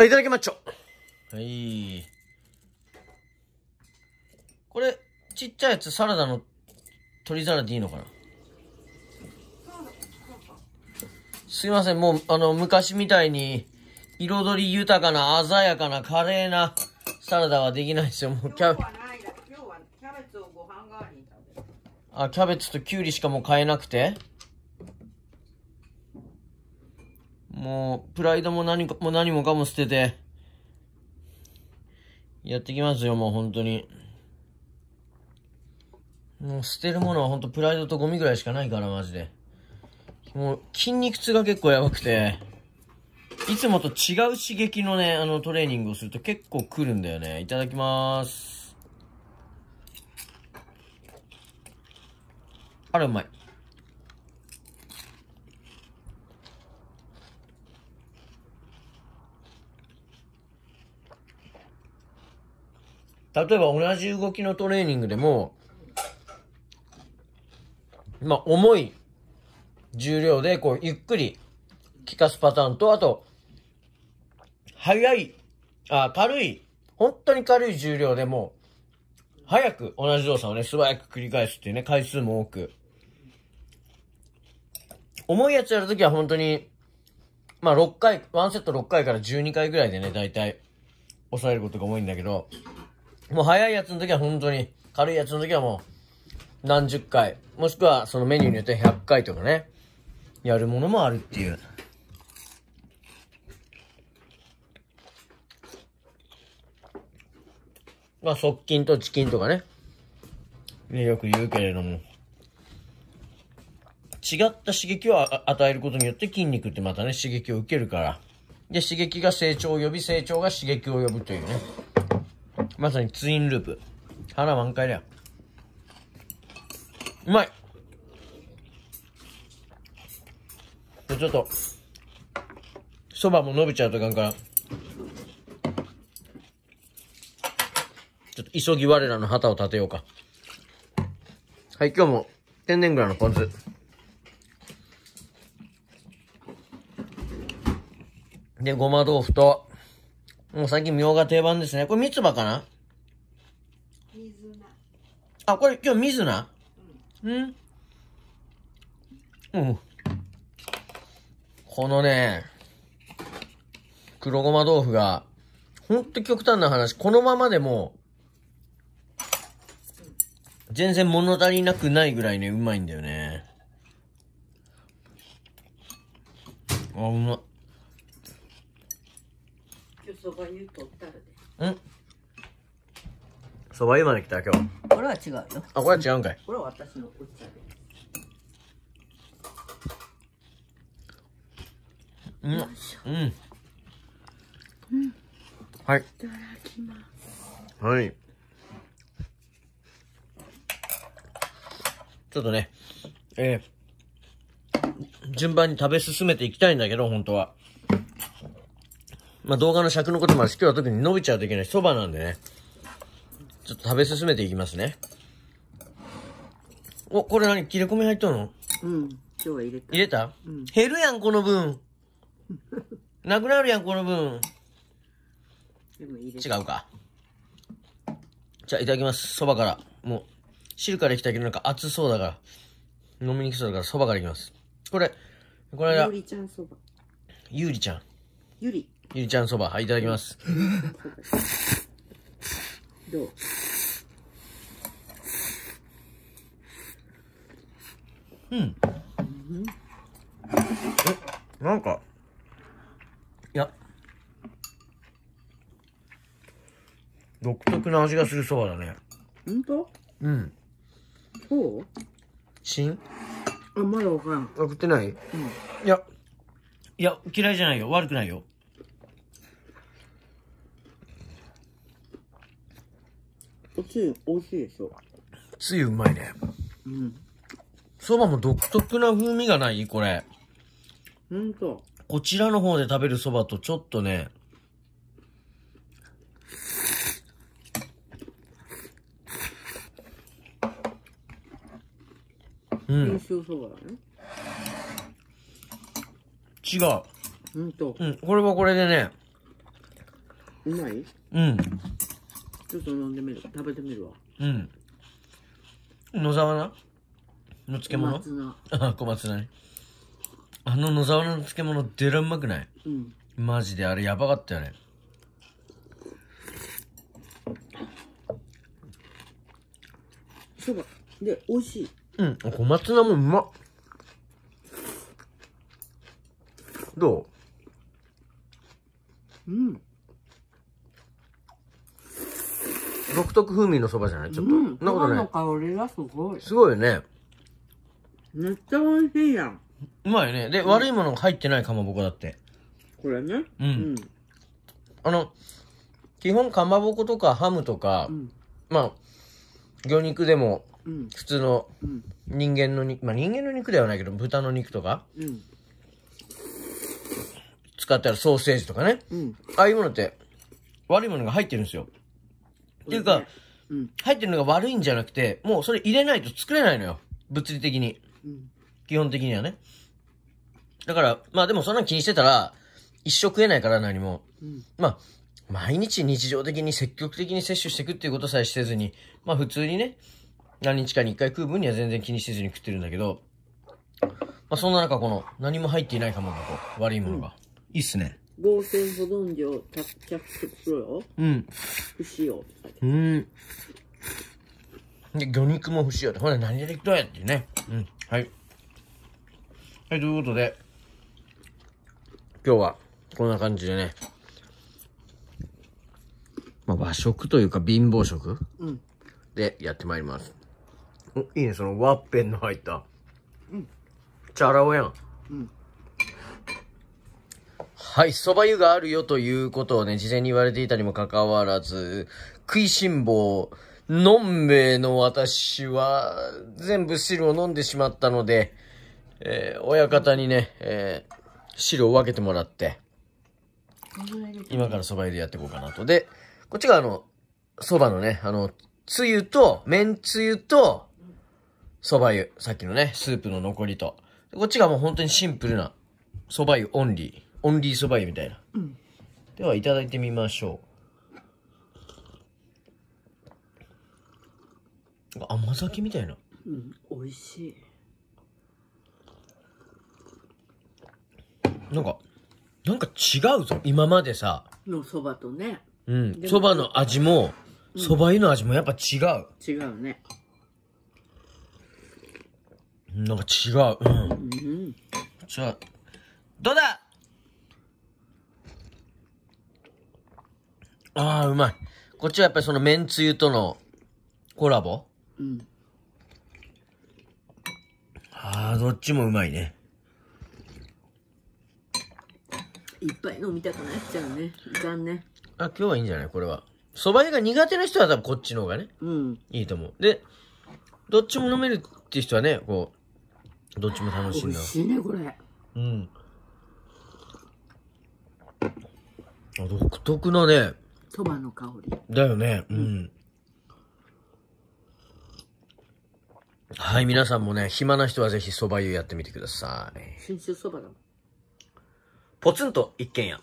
はい、いただきまちょ。はい。これ、ちっちゃいやつ、サラダの鶏皿でいいのかなすいません、もう、あの、昔みたいに、彩り豊かな、鮮やかな、華麗なサラダはできないですよ。もうキャベツあ、キャベツとキュウリしかもう買えなくてもう、プライドも何かも何もかも捨てて、やってきますよ、もう本当に。もう捨てるものは本当プライドとゴミぐらいしかないから、マジで。もう筋肉痛が結構やばくて、いつもと違う刺激のね、あのトレーニングをすると結構来るんだよね。いただきまーす。あれ、うまい。例えば同じ動きのトレーニングでも、まあ、重い重量で、こう、ゆっくり効かすパターンと、あと、速い、あ、軽い、本当に軽い重量でも、早く同じ動作をね、素早く繰り返すっていうね、回数も多く。重いやつやるときは本当に、まあ6回、1セット6回から12回ぐらいでね、大体、抑えることが多いんだけど、もう早いやつの時は本当に、軽いやつの時はもう、何十回、もしくはそのメニューによって100回とかね、やるものもあるっていう。まあ、側近とチキンとかね。ね、よく言うけれども。違った刺激を与えることによって筋肉ってまたね、刺激を受けるから。で、刺激が成長を呼び、成長が刺激を呼ぶというね。まさにツインループ。腹満開だよ。うまいちょっと、そばも伸びちゃうとかんから、ちょっと急ぎ我らの旗を立てようか。はい、今日も天然蔵のポン酢。で、ごま豆腐と、もう最近みょうが定番ですね。これ三つ葉かな水菜。あ、これ今日水菜うん。うん。このね、黒ごま豆腐が、ほんと極端な話、このままでも、全然物足りなくないぐらいね、うまいんだよね。あ、うまっ。そば湯とったらねうんそば湯まで来た今日これは違うよあこれは違うんかいこれは私のお茶でうんうん、うん、はいいただきますはいちょっとねえー、順番に食べ進めていきたいんだけど本当はまあ、動画の尺のこともあるし、今日は特に伸びちゃうといけない蕎麦なんでね。ちょっと食べ進めていきますね。お、これ何切れ込み入ったのうん。今日は入れた。入れた、うん、減るやん、この分。なくなるやん、この分。でも入れ違うか。じゃあ、いただきます。蕎麦から。もう、汁からいきたいけど、なんか熱そうだから。飲みにくそうだから、蕎麦からいきます。これ、これだ。ゆりちゃん蕎麦。ゆりちゃん。ゆり。ゆりちゃんそば、はい、いただきます。どううん。え、なんか、いや、独特な味がするそばだね。ほんとうん。そう新あ、まだわからん。送ってないうん。いや、いや、嫌いじゃないよ。悪くないよ。つゆ美味しいでしょ。つゆうまいね。うん。そばも独特な風味がないこれ。ほんと。こちらの方で食べるそばとちょっとね、うん。そばだね。違う。うんと。うん、これはこれでね。うまいうん。ちょっと飲んでみる食べてみるわうん野沢菜の漬物あ小松菜あの野沢菜の漬物出らんまくない、うん、マジであれやばかったよねそばで美味しいうん小松菜もうまっどううん独特風味のそばじゃないちょっと。なことない。の香りがすごい。すごいよね。めっちゃ美味しいやん。うまいよね。で、うん、悪いものが入ってないかまぼこだって。これね。うん。うん、あの、基本かまぼことかハムとか、うん、まあ、魚肉でも、普通の人間の肉、まあ人間の肉ではないけど、豚の肉とか、使ったらソーセージとかね、ああいうものって悪いものが入ってるんですよ。っていうか、入ってるのが悪いんじゃなくて、もうそれ入れないと作れないのよ。物理的に。基本的にはね。だから、まあでもそんな気にしてたら、一生食えないから何も。まあ、毎日日常的に積極的に摂取していくっていうことさえせずに、まあ普通にね、何日かに一回食う分には全然気にせずに食ってるんだけど、まあそんな中この何も入っていないかもだ悪いものが。うん、いいっすね。合成保存量着着するよ。うん。不使用って書いてうんで魚肉も不使用ってほら何できとやってねうんはいはいということで今日はこんな感じでねまあ、和食というか貧乏食、うん、でやってまいりますいいねそのワッペンの入った、うん、チャラ男やん、うんはい、蕎麦湯があるよということをね、事前に言われていたにもかかわらず、食いしん坊、のんべえの私は、全部汁を飲んでしまったので、えー、親方にね、えー、汁を分けてもらって、今から蕎麦湯でやっていこうかなと。で、こっちがあの、蕎麦のね、あの、つゆと、麺つゆと、蕎麦湯。さっきのね、スープの残りと。こっちがもう本当にシンプルな、蕎麦湯オンリー。オンリーそば湯みたいな、うん、ではいただいてみましょう甘酒みたいなうん美味しいなんかなんか違うぞ今までさのそばとねうんそばの味もそば湯の味もやっぱ違う、違うねなんか違ううん、うん、じゃあどうだああ、うまい。こっちはやっぱりその麺つゆとのコラボうん。ああ、どっちもうまいね。いっぱい飲みたくなっちゃうね。いかんね。あ、今日はいいんじゃないこれは。蕎麦湯が苦手な人は多分こっちの方がね、うん。いいと思う。で、どっちも飲めるっていう人はね、こう、どっちも楽しい美んだ。しいね、これ。うん。あ独特なね、そばの香り。だよね。うん。はい、皆さんもね、暇な人はぜひ蕎麦湯やってみてください。新州�ばだポツンと一軒家。